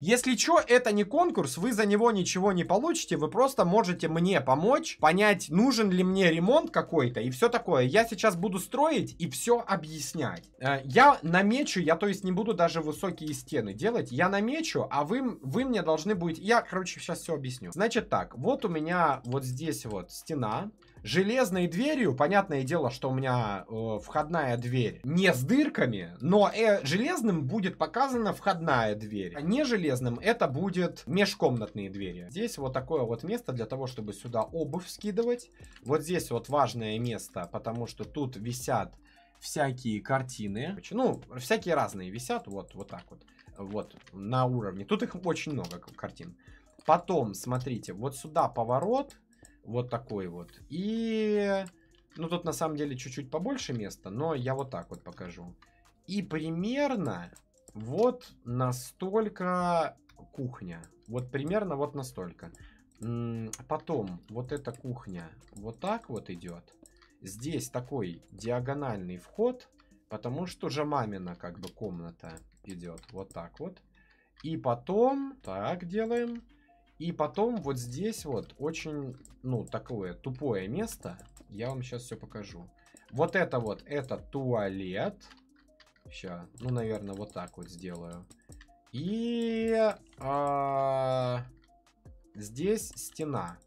Если что, это не конкурс, вы за него ничего не получите, вы просто можете мне помочь, понять, нужен ли мне ремонт какой-то и все такое. Я сейчас буду строить и все объяснять. Э, я намечу, я то есть не буду даже высокие стены делать, я намечу, а вы, вы мне должны будете... Я, короче, сейчас все объясню. Значит так, вот у меня вот здесь вот стена, железной дверью, понятное дело, что у меня э, входная дверь не с дырками, но э, железным будет показана входная дверь. А не железным это будет межкомнатные двери. Здесь вот такое вот место для того, чтобы сюда обувь скидывать. Вот здесь вот важное место, потому что тут висят всякие картины. Ну, всякие разные висят, вот, вот так вот. Вот, на уровне. Тут их очень много картин. Потом, смотрите, вот сюда поворот. Вот такой вот. И... Ну, тут на самом деле чуть-чуть побольше места, но я вот так вот покажу. И примерно вот настолько кухня. Вот примерно вот настолько. Потом вот эта кухня вот так вот идет. Здесь такой диагональный вход, потому что же мамина как бы комната идет вот так вот. И потом так делаем. И потом вот здесь вот очень, ну, такое тупое место. Я вам сейчас все покажу. Вот это вот, это туалет. Сейчас, ну, наверное, вот так вот сделаю. И а, здесь стена.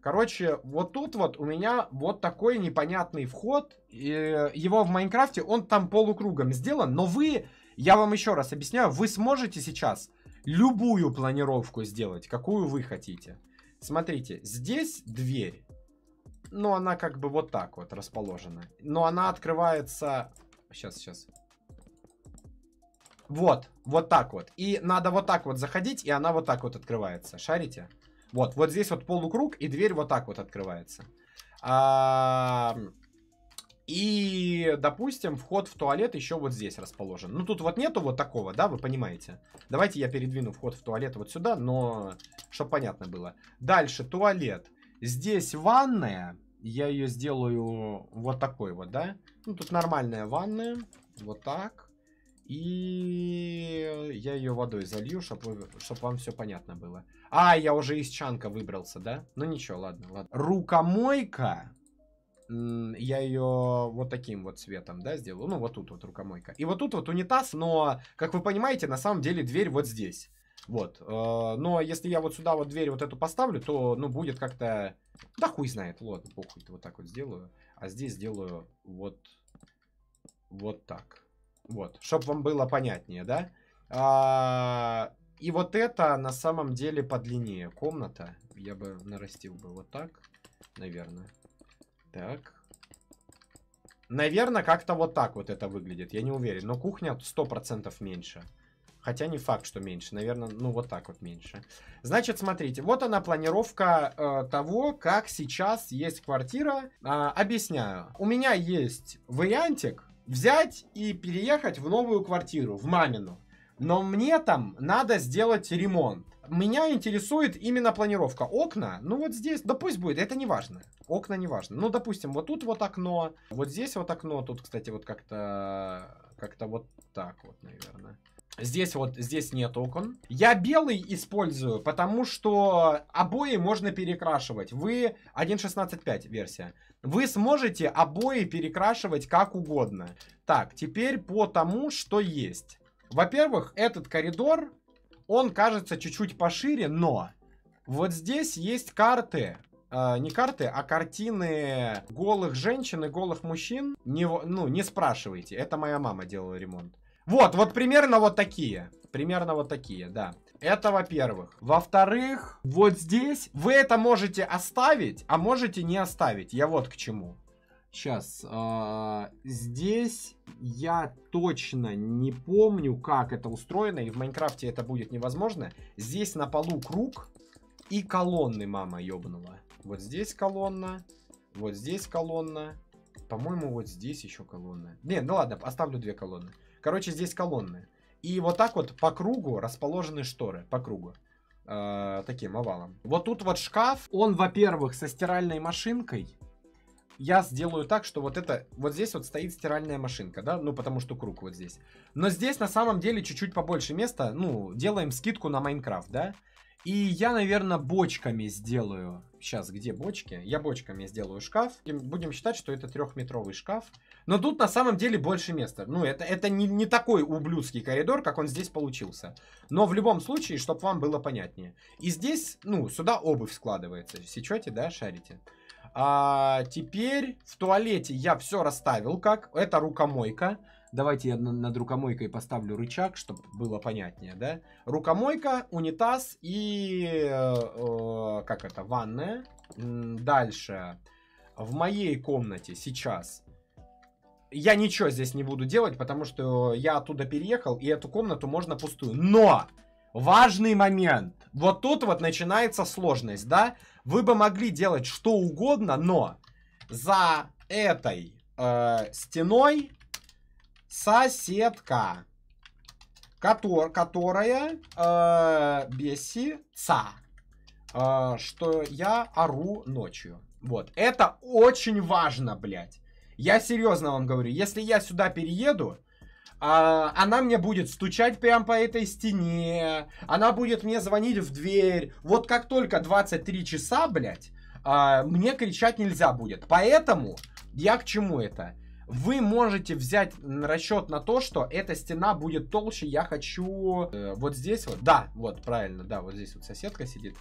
Короче, вот тут вот у меня вот такой непонятный вход. И его в Майнкрафте, он там полукругом сделан. Но вы, я вам еще раз объясняю, вы сможете сейчас любую планировку сделать, какую вы хотите. Смотрите, здесь дверь. но она как бы вот так вот расположена. Но она открывается... Сейчас, сейчас. Вот, вот так вот. И надо вот так вот заходить, и она вот так вот открывается. Шарите? Вот, вот здесь вот полукруг, и дверь вот так вот открывается. А, -а, -а и, допустим, вход в туалет еще вот здесь расположен. Ну, тут вот нету вот такого, да, вы понимаете. Давайте я передвину вход в туалет вот сюда, но чтобы понятно было. Дальше туалет. Здесь ванная. Я ее сделаю вот такой вот, да. Ну, тут нормальная ванная. Вот так. И я ее водой залью, чтобы чтоб вам все понятно было. А, я уже из чанка выбрался, да? Ну ничего, ладно, ладно. Рукомойка я ее вот таким вот цветом, да, сделаю. Ну, вот тут вот рукомойка. И вот тут вот унитаз, но, как вы понимаете, на самом деле дверь вот здесь. Вот. Э, но если я вот сюда вот дверь вот эту поставлю, то, ну, будет как-то... Да хуй знает. Ладно, похуй, вот так вот сделаю. А здесь сделаю вот... Вот так. Вот. Чтоб вам было понятнее, да? А, и вот это на самом деле подлиннее комната. Я бы нарастил бы вот так, наверное. Так. Наверное, как-то вот так вот это выглядит. Я не уверен. Но кухня 100% меньше. Хотя не факт, что меньше. Наверное, ну вот так вот меньше. Значит, смотрите. Вот она планировка э, того, как сейчас есть квартира. Э, объясняю. У меня есть вариантик взять и переехать в новую квартиру, в мамину. Но мне там надо сделать ремонт. Меня интересует именно планировка. Окна, ну вот здесь, да пусть будет, это не важно. Окна не важно. Ну, допустим, вот тут вот окно, вот здесь вот окно, тут, кстати, вот как-то, как-то вот так вот, наверное. Здесь вот, здесь нет окон. Я белый использую, потому что обои можно перекрашивать. Вы 1.16.5 версия. Вы сможете обои перекрашивать как угодно. Так, теперь по тому, что есть. Во-первых, этот коридор он кажется чуть-чуть пошире, но вот здесь есть карты, э, не карты, а картины голых женщин и голых мужчин. Не, ну, не спрашивайте, это моя мама делала ремонт. Вот, вот примерно вот такие. Примерно вот такие, да. Это во-первых. Во-вторых, вот здесь вы это можете оставить, а можете не оставить. Я вот к чему. Сейчас. Э здесь я точно не помню, как это устроено, и в Майнкрафте это будет невозможно. Здесь на полу круг и колонны мама ёбнула. Вот здесь колонна, вот здесь колонна, по-моему, вот здесь еще колонна. Не, ну ладно, оставлю две колонны. Короче, здесь колонны. И вот так вот по кругу расположены шторы, по кругу. Э, таким овалом. Вот тут вот шкаф, он, во-первых, со стиральной машинкой, я сделаю так, что вот это, вот здесь вот стоит стиральная машинка, да, ну потому что круг вот здесь. Но здесь на самом деле чуть-чуть побольше места, ну, делаем скидку на Майнкрафт, да. И я, наверное, бочками сделаю. Сейчас, где бочки? Я бочками сделаю шкаф. Будем считать, что это трехметровый шкаф. Но тут на самом деле больше места. Ну, это, это не, не такой ублюдский коридор, как он здесь получился. Но в любом случае, чтобы вам было понятнее. И здесь, ну, сюда обувь складывается. Сечете, да, шарите? А, теперь в туалете я все расставил как. Это рукомойка. Давайте я над рукомойкой поставлю рычаг, чтобы было понятнее, да? Рукомойка, унитаз и... Э, э как это? Ванная. Дальше. В моей комнате сейчас я ничего здесь не буду делать, потому что я оттуда переехал, и эту комнату можно пустую. Но! Важный момент. Вот тут вот начинается сложность, да? Вы бы могли делать что угодно, но за этой э, стеной соседка, котор, которая э, бесится, э, что я ору ночью. Вот, это очень важно, блядь. Я серьезно вам говорю, если я сюда перееду, а, она мне будет стучать прямо по этой стене, она будет мне звонить в дверь. Вот как только 23 часа, блядь, а, мне кричать нельзя будет. Поэтому я к чему это? Вы можете взять расчет на то, что эта стена будет толще. Я хочу э, вот здесь вот, да, вот правильно, да, вот здесь вот соседка сидит.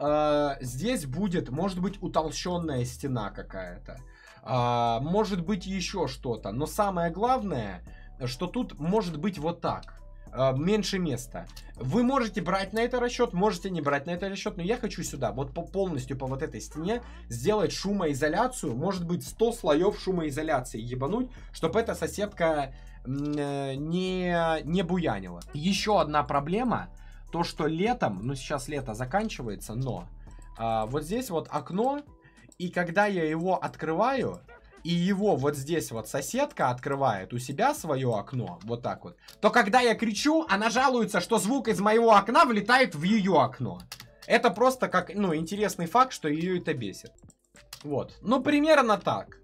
Э, здесь будет, может быть, утолщенная стена какая-то. Э, может быть, еще что-то. Но самое главное, что тут может быть вот так э, меньше места. Вы можете брать на это расчет, можете не брать на это расчет, но я хочу сюда, вот по полностью по вот этой стене, сделать шумоизоляцию, может быть 100 слоев шумоизоляции ебануть, чтобы эта соседка э, не, не буянила. Еще одна проблема, то что летом, ну сейчас лето заканчивается, но а, вот здесь вот окно, и когда я его открываю, и его вот здесь вот соседка открывает у себя свое окно, вот так вот, то когда я кричу, она жалуется, что звук из моего окна влетает в ее окно. Это просто как, ну, интересный факт, что ее это бесит. Вот. Ну, примерно так.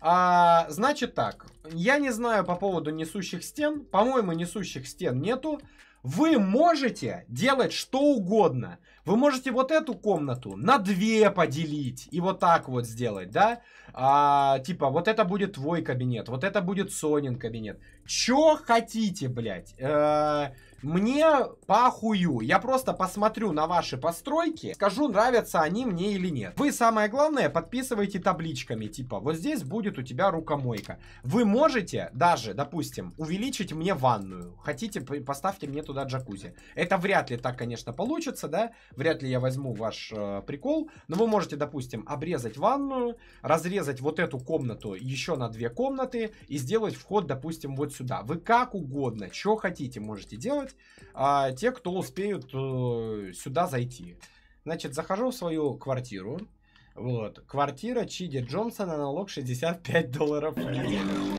А, значит так, я не знаю по поводу несущих стен. По-моему, несущих стен нету. Вы можете делать что угодно. Вы можете вот эту комнату на две поделить и вот так вот сделать, да? а, типа, вот это будет твой кабинет, вот это будет Сонин кабинет. Чё хотите, блядь? Э, мне похую. Я просто посмотрю на ваши постройки, скажу, нравятся они мне или нет. Вы, самое главное, подписывайте табличками, типа, вот здесь будет у тебя рукомойка. Вы можете даже, допустим, увеличить мне ванную. Хотите, поставьте мне туда джакузи. Это вряд ли так, конечно, получится, да? Вряд ли я возьму ваш э, прикол. Но вы можете, допустим, обрезать ванную, разрезать вырезать вот эту комнату еще на две комнаты и сделать вход, допустим, вот сюда. Вы как угодно, что хотите, можете делать. А, те, кто успеют э, сюда зайти. Значит, захожу в свою квартиру. Вот. Квартира Чиди Джонсона, налог 65 долларов.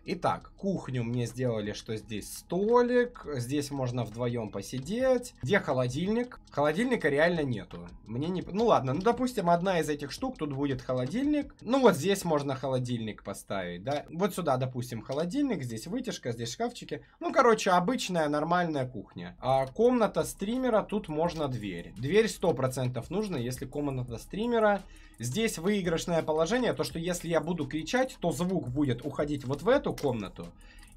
Итак, кухню мне сделали, что здесь столик, здесь можно вдвоем посидеть. Где холодильник? Холодильника реально нету. Мне не... Ну ладно, ну допустим, одна из этих штук, тут будет холодильник. Ну вот здесь можно холодильник поставить, да. Вот сюда, допустим, холодильник, здесь вытяжка, здесь шкафчики. Ну, короче, обычная нормальная кухня. А комната стримера, тут можно дверь. Дверь 100% нужна, если комната стримера. Здесь здесь выигрышное положение, то что если я буду кричать, то звук будет уходить вот в эту комнату,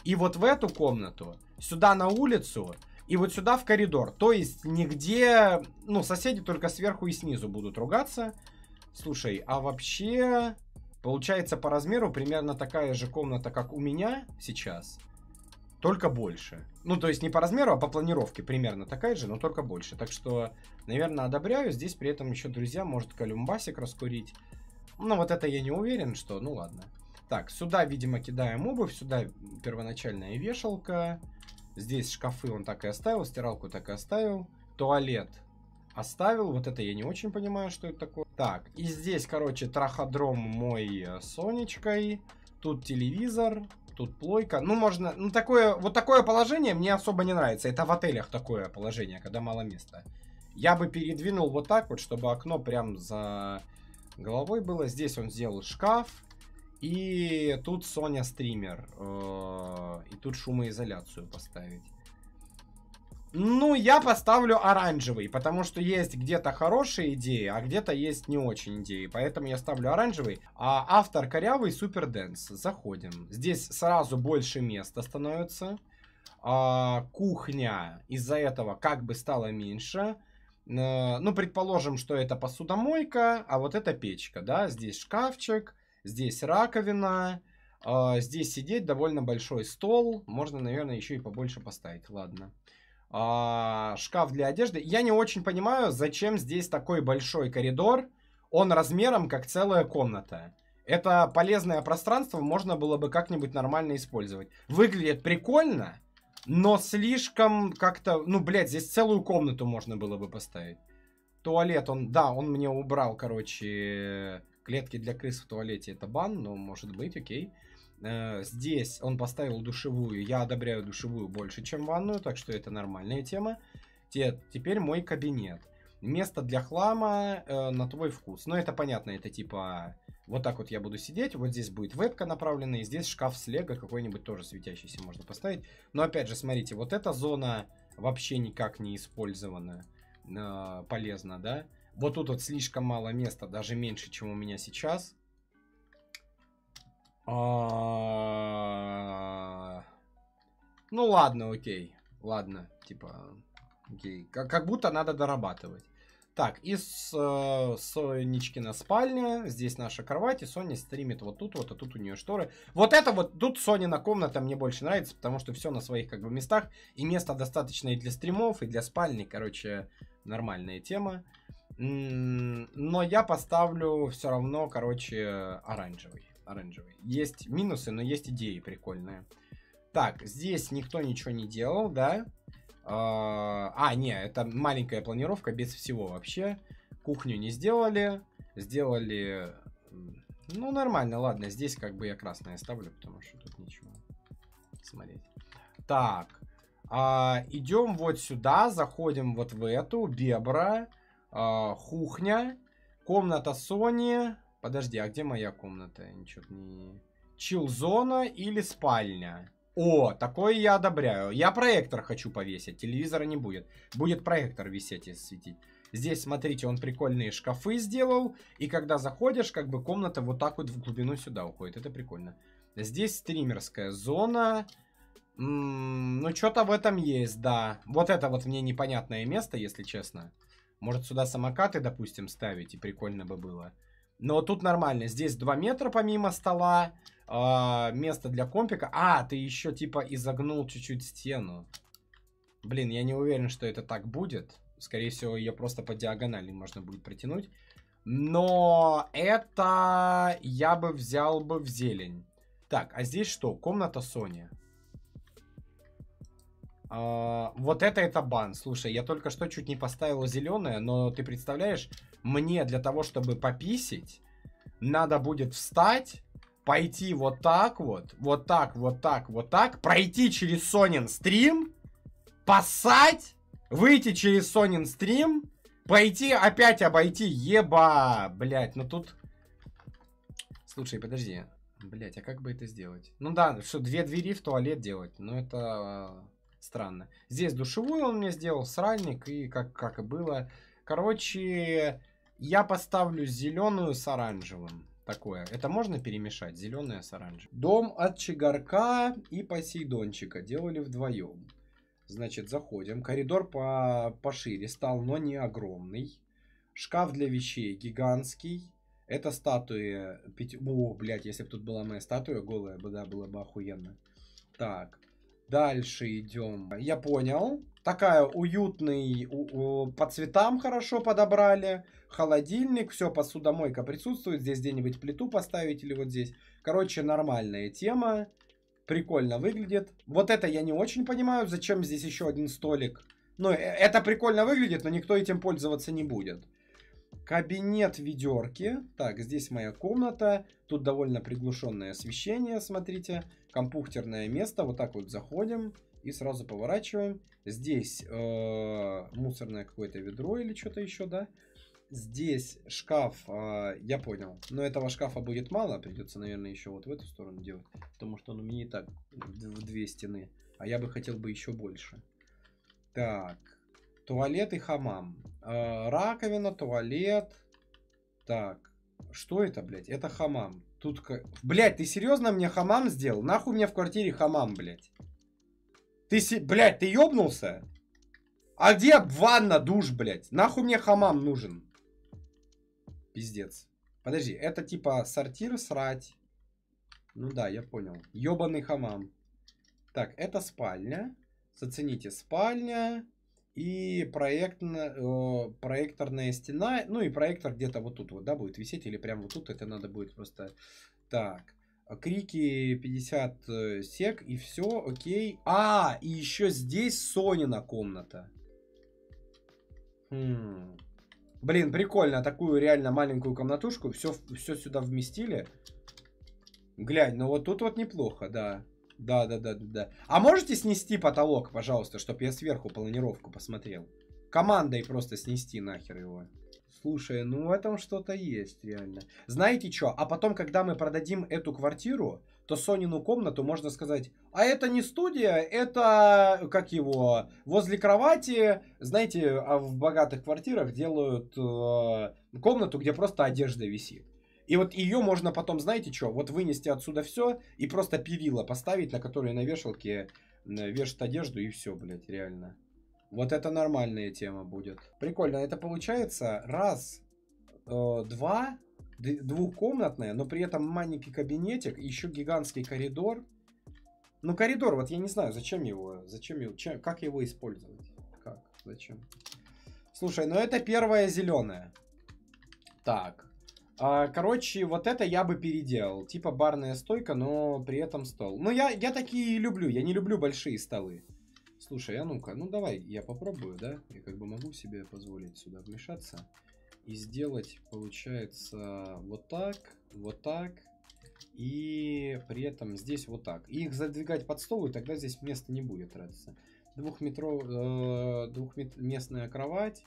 и вот в эту комнату, сюда на улицу, и вот сюда в коридор. То есть нигде, ну, соседи только сверху и снизу будут ругаться. Слушай, а вообще, получается по размеру примерно такая же комната, как у меня сейчас только больше. Ну, то есть не по размеру, а по планировке примерно такая же, но только больше. Так что, наверное, одобряю. Здесь при этом еще, друзья, может колюмбасик раскурить. но ну, вот это я не уверен, что... Ну, ладно. Так, сюда, видимо, кидаем обувь. Сюда первоначальная вешалка. Здесь шкафы он так и оставил, стиралку так и оставил. Туалет оставил. Вот это я не очень понимаю, что это такое. Так, и здесь, короче, траходром мой э, Сонечкой. Тут телевизор. Тут плойка. Ну, можно... Ну, такое... Вот такое положение мне особо не нравится. Это в отелях такое положение, когда мало места. Я бы передвинул вот так вот, чтобы окно прям за головой было. Здесь он сделал шкаф. И тут Соня стример. Э, и тут шумоизоляцию поставить. Ну, я поставлю оранжевый, потому что есть где-то хорошие идеи, а где-то есть не очень идеи. Поэтому я ставлю оранжевый. А автор корявый Супер Дэнс. Заходим. Здесь сразу больше места становится. А, кухня из-за этого как бы стала меньше. ну, предположим, что это посудомойка, а вот это печка, да? Здесь шкафчик, здесь раковина. А, здесь сидеть довольно большой стол. Можно, наверное, еще и побольше поставить. Ладно а, шкаф для одежды. Я не очень понимаю, зачем здесь такой большой коридор. Он размером как целая комната. Это полезное пространство можно было бы как-нибудь нормально использовать. Выглядит прикольно, но слишком как-то... Ну, блядь, здесь целую комнату можно было бы поставить. Туалет, он... Да, он мне убрал, короче, клетки для крыс в туалете. Это бан, но ну, может быть, окей. Okay. Э, здесь он поставил душевую. Я одобряю душевую больше, чем ванную, так что это нормальная тема. Те, теперь мой кабинет. Место для хлама э, на твой вкус. Но ну, это понятно, это типа вот так вот я буду сидеть, вот здесь будет вебка направлена, и здесь шкаф с лего какой-нибудь тоже светящийся можно поставить. Но опять же, смотрите, вот эта зона вообще никак не использована э, полезно, да? Вот тут вот слишком мало места, даже меньше, чем у меня сейчас. А, ну ладно, окей. Ладно, типа, окей. Как, как будто надо дорабатывать. Так, из э, Сонечкина спальня, здесь наша кровать, и Соня стримит вот тут вот, а тут у нее шторы. Вот это вот, тут Сонина комната мне больше нравится, потому что все на своих как бы местах, и места достаточно и для стримов, и для спальни, короче, нормальная тема. Но я поставлю все равно, короче, оранжевый оранжевый. Есть минусы, но есть идеи прикольные. Так, здесь никто ничего не делал, да? А, а не, это маленькая планировка без всего вообще. Кухню не сделали. Сделали... Ну, нормально, ладно. Здесь как бы я красное ставлю, потому что тут ничего смотреть. Так. А, идем вот сюда, заходим вот в эту, бебра, а, кухня, комната Sony, Подожди, а где моя комната? Ничего не... Чил зона или спальня? О, такое я одобряю. Я проектор хочу повесить. Телевизора не будет. Будет проектор висеть и светить. Здесь, смотрите, он прикольные шкафы сделал. И когда заходишь, как бы комната вот так вот в глубину сюда уходит. Это прикольно. Здесь стримерская зона. М м-м, -м, ну, что-то в этом есть, да. Вот это вот мне непонятное место, если честно. Может, сюда самокаты, допустим, ставить, и прикольно бы было. Но тут нормально. Здесь 2 метра помимо стола. Э, место для компика. А, ты еще типа изогнул чуть-чуть стену. Блин, я не уверен, что это так будет. Скорее всего, ее просто по диагонали можно будет протянуть. Но это я бы взял бы в зелень. Так, а здесь что? Комната Sony. А, вот это это бан. Слушай, я только что чуть не поставил зеленое, но ты представляешь, мне для того, чтобы пописить, надо будет встать, пойти вот так вот, вот так, вот так, вот так, пройти через Сонин стрим, поссать, выйти через Сонин стрим, пойти опять обойти, еба, блять, ну тут... Слушай, подожди, блять, а как бы это сделать? Ну да, что, две двери в туалет делать, ну это... А, странно. Здесь душевую он мне сделал, сральник, и как, как и было. Короче, я поставлю зеленую с оранжевым. Такое. Это можно перемешать? Зеленая с оранжевым. Дом от Чигарка и Посейдончика делали вдвоем. Значит, заходим. Коридор по пошире стал, но не огромный. Шкаф для вещей гигантский. Это статуи... Пяти... О, блядь, если бы тут была моя статуя голая, бы, да, было бы охуенно. Так. Дальше идем. Я понял. Такая уютный, у, у, по цветам хорошо подобрали. Холодильник, все, посудомойка присутствует. Здесь где-нибудь плиту поставить или вот здесь. Короче, нормальная тема. Прикольно выглядит. Вот это я не очень понимаю, зачем здесь еще один столик. Ну, э, это прикольно выглядит, но никто этим пользоваться не будет. Кабинет ведерки. Так, здесь моя комната. Тут довольно приглушенное освещение, смотрите. Смотрите компьютерное место, вот так вот заходим и сразу поворачиваем. Здесь э, мусорное какое-то ведро или что-то еще, да? Здесь шкаф, э, я понял, но этого шкафа будет мало, придется, наверное, еще вот в эту сторону делать, потому что он у меня и так в две стены, а я бы хотел бы еще больше. Так, туалет и хамам. Э, раковина, туалет. Так, что это, блядь? Это хамам. Тут... Блядь, ты серьезно мне хамам сделал? Нахуй мне в квартире хамам, блядь? Ты, си, блядь, ты ёбнулся? А где ванна, душ, блядь? Нахуй мне хамам нужен? Пиздец. Подожди, это типа сортир срать. Ну да, я понял. Ёбаный хамам. Так, это спальня. Зацените, спальня и проектно, э, проекторная стена, ну и проектор где-то вот тут вот, да, будет висеть, или прямо вот тут, это надо будет просто так. Крики 50 э, сек, и все, окей. А, и еще здесь Сонина комната. Хм. Блин, прикольно, такую реально маленькую комнатушку, все, все сюда вместили. Глянь, ну вот тут вот неплохо, да. Да, да, да, да, да. А можете снести потолок, пожалуйста, чтобы я сверху планировку посмотрел? Командой просто снести нахер его. Слушай, ну в этом что-то есть реально. Знаете что? А потом, когда мы продадим эту квартиру, то Сонину комнату можно сказать, а это не студия, это, как его, возле кровати, знаете, а в богатых квартирах делают э, комнату, где просто одежда висит. И вот ее можно потом, знаете что, вот вынести отсюда все и просто перила поставить, на которые на вешалке вешают одежду и все, блядь, реально. Вот это нормальная тема будет. Прикольно, это получается раз, э, два, двухкомнатная, но при этом маленький кабинетик, еще гигантский коридор. Ну, коридор, вот я не знаю, зачем его, зачем его, чем, как его использовать? Как, зачем? Слушай, ну это первая зеленая. Так, а, короче, вот это я бы переделал. Типа барная стойка, но при этом стол. Ну, я, я такие люблю. Я не люблю большие столы. Слушай, а ну-ка, ну давай, я попробую, да? Я как бы могу себе позволить сюда вмешаться. И сделать, получается, вот так, вот так. И при этом здесь вот так. И их задвигать под стол, и тогда здесь места не будет тратиться. Двухметров, э, двухместная кровать.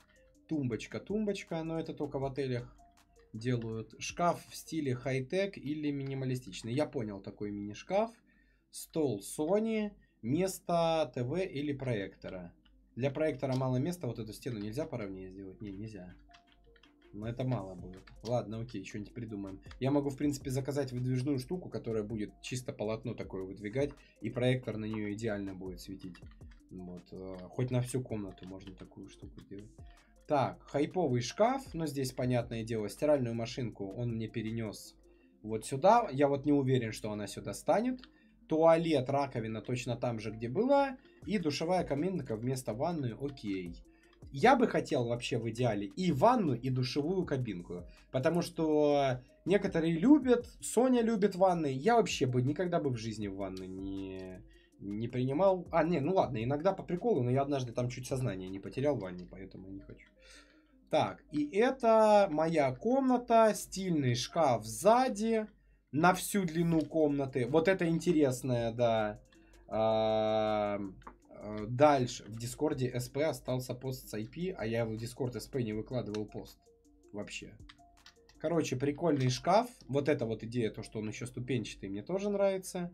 Тумбочка, тумбочка, но это только в отелях делают шкаф в стиле хай-тек или минималистичный. Я понял такой мини-шкаф. Стол Sony, место ТВ или проектора. Для проектора мало места, вот эту стену нельзя поровнее сделать? Не, нельзя. Но ну, это мало будет. Ладно, окей, что-нибудь придумаем. Я могу, в принципе, заказать выдвижную штуку, которая будет чисто полотно такое выдвигать, и проектор на нее идеально будет светить. Вот. Э, хоть на всю комнату можно такую штуку делать. Так, хайповый шкаф, но здесь, понятное дело, стиральную машинку он мне перенес вот сюда. Я вот не уверен, что она сюда станет. Туалет, раковина точно там же, где была. И душевая каминка вместо ванны, окей. Я бы хотел вообще в идеале и ванну, и душевую кабинку. Потому что некоторые любят, Соня любит ванны. Я вообще бы никогда бы в жизни в ванны не не принимал. А, не, ну ладно, иногда по приколу, но я однажды там чуть сознание не потерял в ванне, поэтому не хочу. Так, и это моя комната, стильный шкаф сзади, на всю длину комнаты. Вот это интересное, да. А, а дальше. В Дискорде СП остался пост с IP, а я в Дискорд СП не выкладывал пост. Вообще. Короче, прикольный шкаф. Вот эта вот идея, то, что он еще ступенчатый, мне тоже нравится.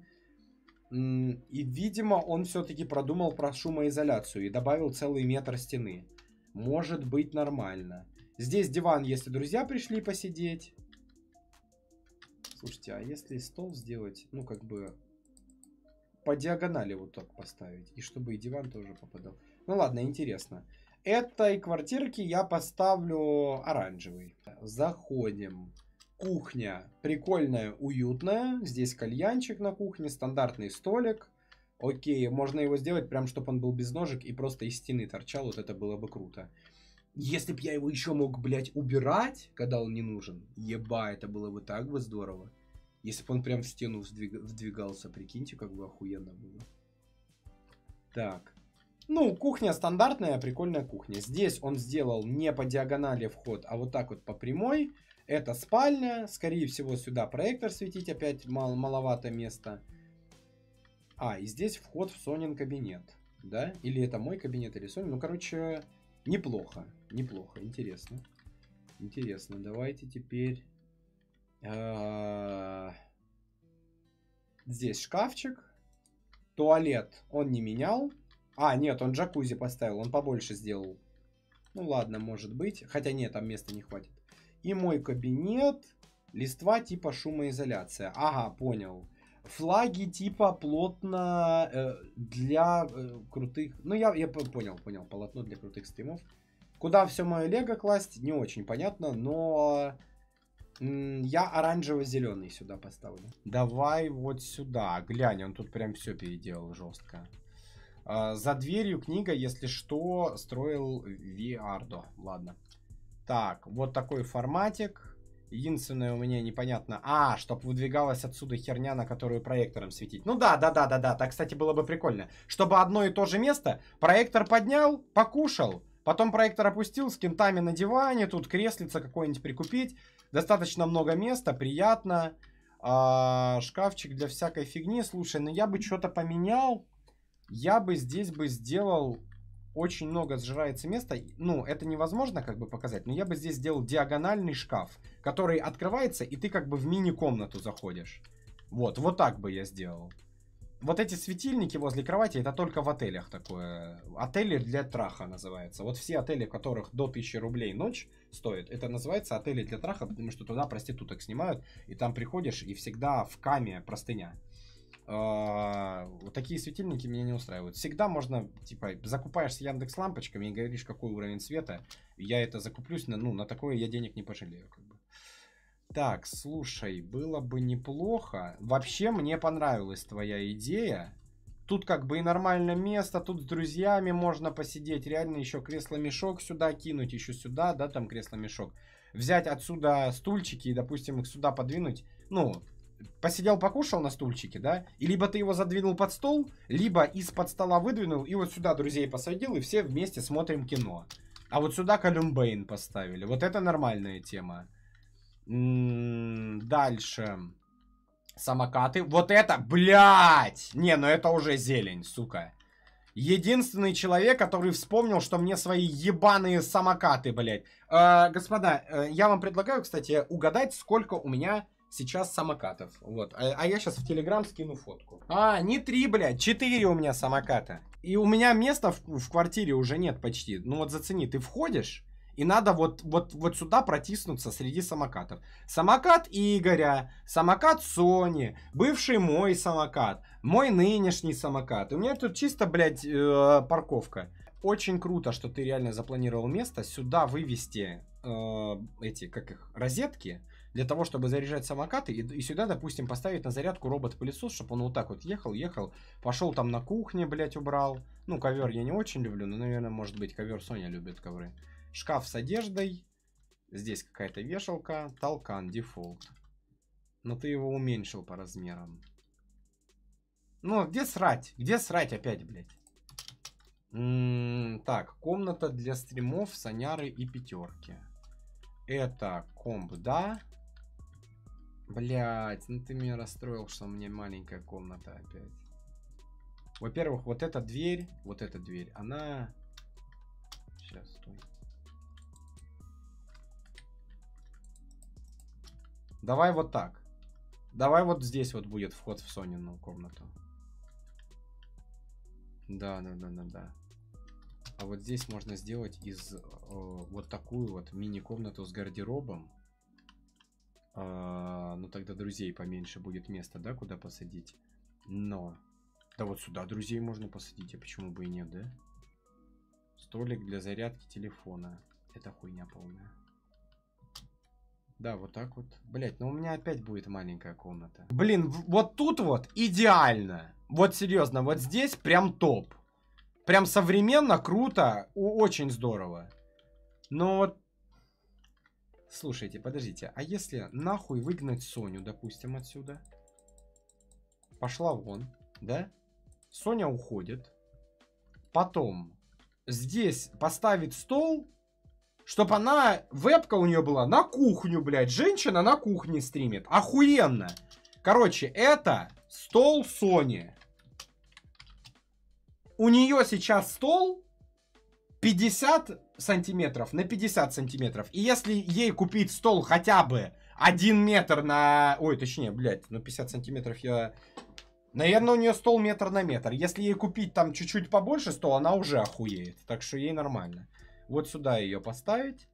И, видимо, он все-таки продумал про шумоизоляцию и добавил целый метр стены. Может быть нормально. Здесь диван, если друзья пришли посидеть. Слушайте, а если стол сделать, ну, как бы по диагонали вот так поставить, и чтобы и диван тоже попадал. Ну ладно, интересно. Этой квартирке я поставлю оранжевый. Заходим. Кухня прикольная, уютная. Здесь кальянчик на кухне, стандартный столик. Окей, можно его сделать прям, чтобы он был без ножек и просто из стены торчал. Вот это было бы круто. Если б я его еще мог, блядь, убирать, когда он не нужен, еба, это было бы так бы здорово. Если бы он прям в стену вздвиг... вдвигался, прикиньте, как бы охуенно было. Так. Ну, кухня стандартная, прикольная кухня. Здесь он сделал не по диагонали вход, а вот так вот по прямой. Это спальня. Скорее всего, сюда проектор светить опять мал, маловато места. А, и здесь вход в Сонин кабинет. Да? Или это мой кабинет, или Сонин. Ну, короче, неплохо. Неплохо, интересно. Интересно, давайте теперь... А, здесь шкафчик. Туалет он не менял. А, нет, он джакузи поставил, он побольше сделал. Ну ладно, может быть. Хотя нет, там места не хватит. И мой кабинет, листва типа шумоизоляция. Ага, понял. Флаги типа плотно э, для э, крутых... Ну, я, я понял, понял, полотно для крутых стримов. Куда все мое лего класть, не очень понятно, но... Я оранжево-зеленый сюда поставлю. Давай вот сюда. Глянь, он тут прям все переделал жестко. А, за дверью книга, если что, строил Виардо. Ладно. Так, вот такой форматик. Единственное у меня непонятно. А, чтобы выдвигалась отсюда херня, на которую проектором светить. Ну да, да, да, да, да. Так, кстати, было бы прикольно. Чтобы одно и то же место проектор поднял, покушал. Потом проектор опустил с кентами на диване. Тут креслица какое-нибудь прикупить. Достаточно много места, приятно. А, шкафчик для всякой фигни. Слушай, ну я бы что-то поменял. Я бы здесь бы сделал очень много сжирается места. Ну, это невозможно как бы показать, но я бы здесь сделал диагональный шкаф, который открывается, и ты как бы в мини-комнату заходишь. Вот, вот так бы я сделал. Вот эти светильники возле кровати, это только в отелях такое. Отели для траха называется. Вот все отели, в которых до 1000 рублей ночь стоит, это называется отели для траха, потому что туда проституток снимают, и там приходишь, и всегда в каме простыня. А, вот такие светильники меня не устраивают. Всегда можно, типа, закупаешься Яндекс лампочками и говоришь, какой уровень света. Я это закуплюсь, на, ну, на такое я денег не пожалею, как бы. Так, слушай, было бы неплохо. Вообще, мне понравилась твоя идея. Тут как бы и нормальное место, тут с друзьями можно посидеть. Реально еще кресло-мешок сюда кинуть, еще сюда, да, там кресло-мешок. Взять отсюда стульчики и, допустим, их сюда подвинуть. Ну, посидел, покушал на стульчике, да, и либо ты его задвинул под стол, либо из-под стола выдвинул и вот сюда друзей посадил, и все вместе смотрим кино. А вот сюда Колюмбейн поставили. Вот это нормальная тема. М-м, дальше. Самокаты. Вот это, блядь! Не, ну это уже зелень, сука. Единственный человек, который вспомнил, что мне свои ебаные самокаты, блядь. Э, господа, э, я вам предлагаю, кстати, угадать, сколько у меня сейчас самокатов. Вот. А, а я сейчас в Телеграм скину фотку. А, не три, блядь, четыре у меня самоката. И у меня места в, в квартире уже нет почти. Ну вот зацени, ты входишь, и надо вот, вот, вот сюда протиснуться среди самокатов. Самокат Игоря, самокат Сони, бывший мой самокат, мой нынешний самокат. у меня тут чисто, блядь, э, парковка. Очень круто, что ты реально запланировал место сюда вывести э, эти, как их, розетки для того, чтобы заряжать самокаты, и, и сюда, допустим, поставить на зарядку робот-пылесос, чтобы он вот так вот ехал, ехал, пошел там на кухне, блядь, убрал. Ну, ковер я не очень люблю, но, наверное, может быть, ковер Соня любит ковры. Шкаф с одеждой. Здесь какая-то вешалка. Толкан, дефолт. Но ты его уменьшил по размерам. Ну, где срать? Где срать опять, блядь? М м-м, -м так, комната для стримов, соняры и пятерки. Это комп, да. Блять, ну ты меня расстроил, что мне маленькая комната опять. Во-первых, вот эта дверь, вот эта дверь, она... Сейчас, стой. Давай вот так. Давай вот здесь вот будет вход в Сонину комнату. Да, да, да, да, да. А вот здесь можно сделать из э, вот такую вот мини-комнату с гардеробом. Э, тогда друзей поменьше будет места, да, куда посадить. Но... Да вот сюда друзей можно посадить, а почему бы и нет, да? Столик для зарядки телефона. Это хуйня полная. Да, вот так вот. Блять, но ну у меня опять будет маленькая комната. Блин, вот тут вот идеально. Вот серьезно, вот здесь прям топ. Прям современно, круто, очень здорово. Но вот Слушайте, подождите, а если нахуй выгнать Соню, допустим, отсюда? Пошла вон, да? Соня уходит. Потом здесь поставить стол, чтобы она, вебка у нее была на кухню, блядь. Женщина на кухне стримит. Охуенно. Короче, это стол Сони. У нее сейчас стол 50 сантиметров на 50 сантиметров. И если ей купить стол хотя бы 1 метр на... Ой, точнее, блядь, ну 50 сантиметров я... Наверное, у нее стол метр на метр. Если ей купить там чуть-чуть побольше стол, она уже охуеет. Так что ей нормально. Вот сюда ее поставить.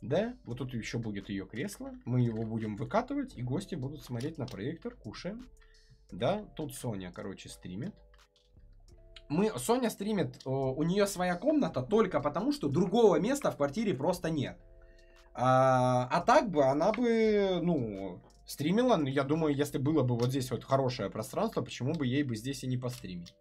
Да, вот тут еще будет ее кресло. Мы его будем выкатывать, и гости будут смотреть на проектор, кушаем. Да, тут Соня, короче, стримит мы, Соня стримит, э, у нее своя комната только потому, что другого места в квартире просто нет. А, а так бы она бы, ну, стримила, ну, я думаю, если было бы вот здесь вот хорошее пространство, почему бы ей бы здесь и не постримить?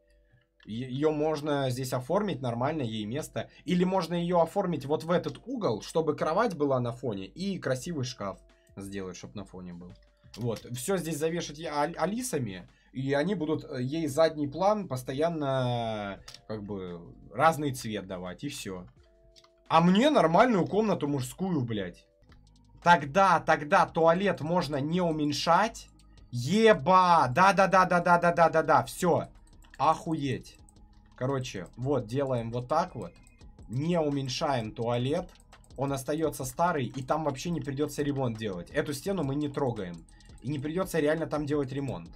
Ее можно здесь оформить нормально, ей место. Или можно ее оформить вот в этот угол, чтобы кровать была на фоне и красивый шкаф сделать, чтобы на фоне был. Вот. Все здесь завешать алисами, и они будут э, ей задний план постоянно как бы разный цвет давать, и все. А мне нормальную комнату мужскую, блядь. Тогда, тогда туалет можно не уменьшать. Еба! Да-да-да-да-да-да-да-да-да. Все. Охуеть. Короче, вот, делаем вот так вот. Не уменьшаем туалет. Он остается старый, и там вообще не придется ремонт делать. Эту стену мы не трогаем. И не придется реально там делать ремонт.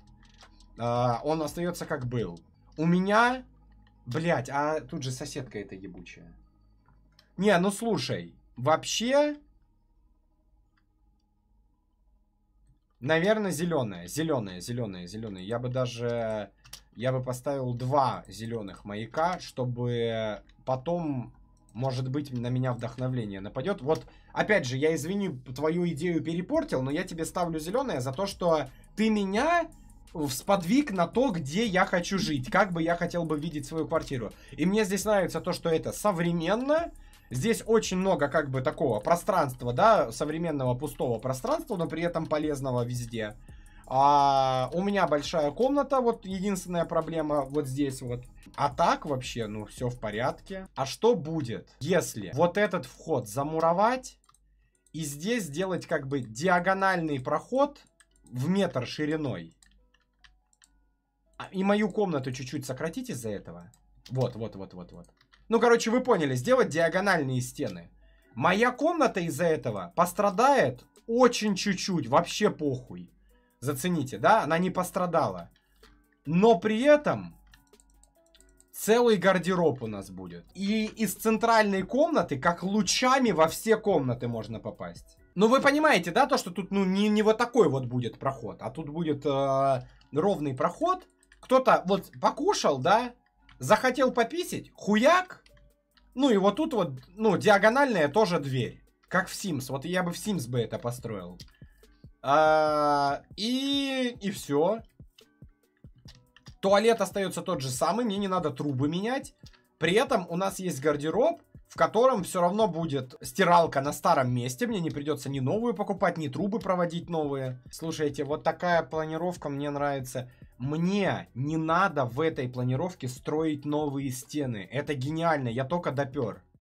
А, он остается как был. У меня... Блять, а тут же соседка эта ебучая. Не, ну слушай. Вообще... Наверное, зеленая, зеленая, зеленая, зеленая. Я бы даже, я бы поставил два зеленых маяка, чтобы потом может быть, на меня вдохновление нападет. Вот, опять же, я, извини, твою идею перепортил, но я тебе ставлю зеленое за то, что ты меня сподвиг на то, где я хочу жить, как бы я хотел бы видеть свою квартиру. И мне здесь нравится то, что это современно, Здесь очень много как бы такого пространства, да, современного пустого пространства, но при этом полезного везде. А у меня большая комната, вот единственная проблема вот здесь вот. А так вообще, ну, все в порядке. А что будет, если вот этот вход замуровать и здесь сделать как бы диагональный проход в метр шириной? А, и мою комнату чуть-чуть сократить из-за этого? Вот, вот, вот, вот, вот. Ну, короче, вы поняли, сделать диагональные стены. Моя комната из-за этого пострадает очень чуть-чуть, вообще похуй. Зацените, да? Она не пострадала. Но при этом целый гардероб у нас будет. И из центральной комнаты, как лучами, во все комнаты можно попасть. Ну, вы понимаете, да, то, что тут, ну, не, не вот такой вот будет проход, а тут будет э, ровный проход. Кто-то вот покушал, да, захотел пописить, хуяк. Ну, и вот тут вот, ну, диагональная тоже дверь. Как в Sims. Вот я бы в Sims бы это построил. А, и, и все. Туалет остается тот же самый, мне не надо трубы менять. При этом у нас есть гардероб, в котором все равно будет стиралка на старом месте. Мне не придется ни новую покупать, ни трубы проводить новые. Слушайте, вот такая планировка мне нравится. Мне не надо в этой планировке строить новые стены. Это гениально, я только допер.